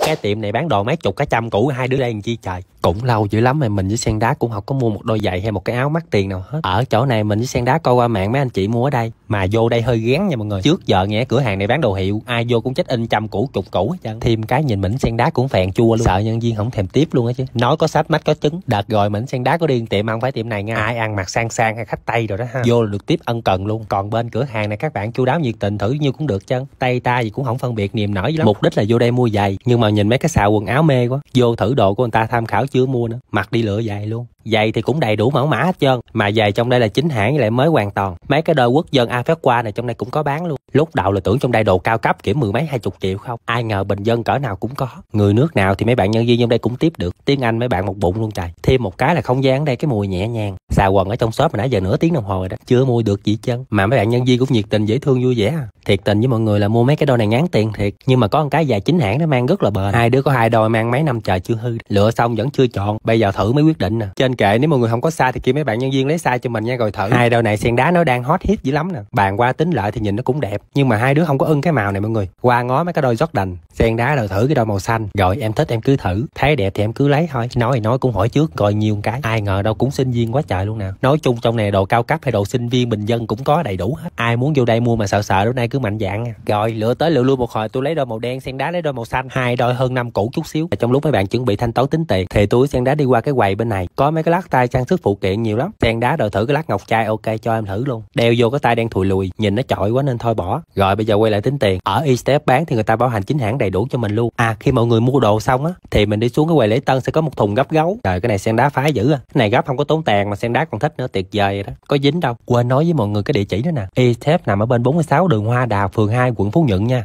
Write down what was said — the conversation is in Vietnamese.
cái tiệm này bán đồ mấy chục cái trăm củ hai đứa đây làm chi trời cũng lâu dữ lắm mà mình với sen đá cũng không có mua một đôi giày hay một cái áo mắc tiền nào hết ở chỗ này mình với sen đá coi qua mạng mấy anh chị mua ở đây mà vô đây hơi gán nha mọi người trước giờ nghe cửa hàng này bán đồ hiệu ai vô cũng chết in trăm cũ chục cũ hết trơn thêm cái nhìn mình sen đá cũng phèn chua luôn sợ nhân viên không thèm tiếp luôn á chứ nói có sách mách có trứng đợt rồi mình sen đá có điên tiệm ăn phải tiệm này nha ai ăn mặc sang sang hay khách tây rồi đó ha vô là được tiếp ân cần luôn còn bên cửa hàng này các bạn chu đáo nhiệt tình thử như cũng được chân tay ta gì cũng không phân biệt niềm nổi lắm mục đích là vô đây mua giày nhưng mà nhìn mấy cái xào quần áo mê quá vô thử đồ của người ta tham khảo chưa mua nữa mặc đi lựa dài luôn Giày thì cũng đầy đủ mẫu mã hết trơn Mà giày trong đây là chính hãng lại mới hoàn toàn Mấy cái đôi quốc dân Afequa này trong đây cũng có bán luôn Lúc đầu là tưởng trong đây đồ cao cấp kiểu mười mấy hai chục triệu không Ai ngờ bình dân cỡ nào cũng có Người nước nào thì mấy bạn nhân viên trong đây cũng tiếp được Tiếng Anh mấy bạn một bụng luôn trời Thêm một cái là không gian ở đây cái mùi nhẹ nhàng Xà quần ở trong shop mà nãy giờ nửa tiếng đồng hồ rồi đó Chưa mua được gì chân Mà mấy bạn nhân viên cũng nhiệt tình dễ thương vui vẻ à. Thiệt tình với mọi người là mua mấy cái đôi này ngán tiền thiệt Nhưng mà có một cái dài chính hãng nó mang rất là bền Hai đứa có hai đôi mang mấy năm trời chưa hư Lựa xong vẫn chưa chọn Bây giờ thử mới quyết định nè Trên trên kệ nếu mọi người không có size thì kêu mấy bạn nhân viên lấy size cho mình nha rồi thử hai đôi này sen đá nó đang hot hit dữ lắm nè bàn qua tính lại thì nhìn nó cũng đẹp nhưng mà hai đứa không có ưng cái màu này mọi người qua ngó mấy cái đôi rót đành sen đá rồi thử cái đôi màu xanh rồi em thích em cứ thử thấy đẹp thì em cứ lấy thôi nói thì nói cũng hỏi trước coi nhiều cái ai ngờ đâu cũng sinh viên quá trời luôn nè nói chung trong này đồ cao cấp hay đồ sinh viên bình dân cũng có đầy đủ hết ai muốn vô đây mua mà sợ sợ lúc nay cứ mạnh dạng rồi lựa tới lựa lui một hồi tôi lấy đôi màu đen sen đá lấy đôi màu xanh hai đôi hơn năm cũ chút xíu trong lúc mấy bạn chuẩn bị thanh toán tính tiền thì tôi sen đá đi qua cái quầy bên này có mấy mấy cái lát tay trang sức phụ kiện nhiều lắm đen đá đòi thử cái lát ngọc trai ok cho em thử luôn đeo vô cái tay đen thùi lùi nhìn nó chọi quá nên thôi bỏ rồi bây giờ quay lại tính tiền ở e bán thì người ta bảo hành chính hãng đầy đủ cho mình luôn à khi mọi người mua đồ xong á thì mình đi xuống cái quầy lễ tân sẽ có một thùng gấp gấu trời cái này sen đá phá dữ à cái này gấp không có tốn tàn mà sen đá còn thích nữa tuyệt vời vậy đó có dính đâu quên nói với mọi người cái địa chỉ nữa nè e nằm ở bên 46 đường hoa đào phường 2 quận phú nhuận nha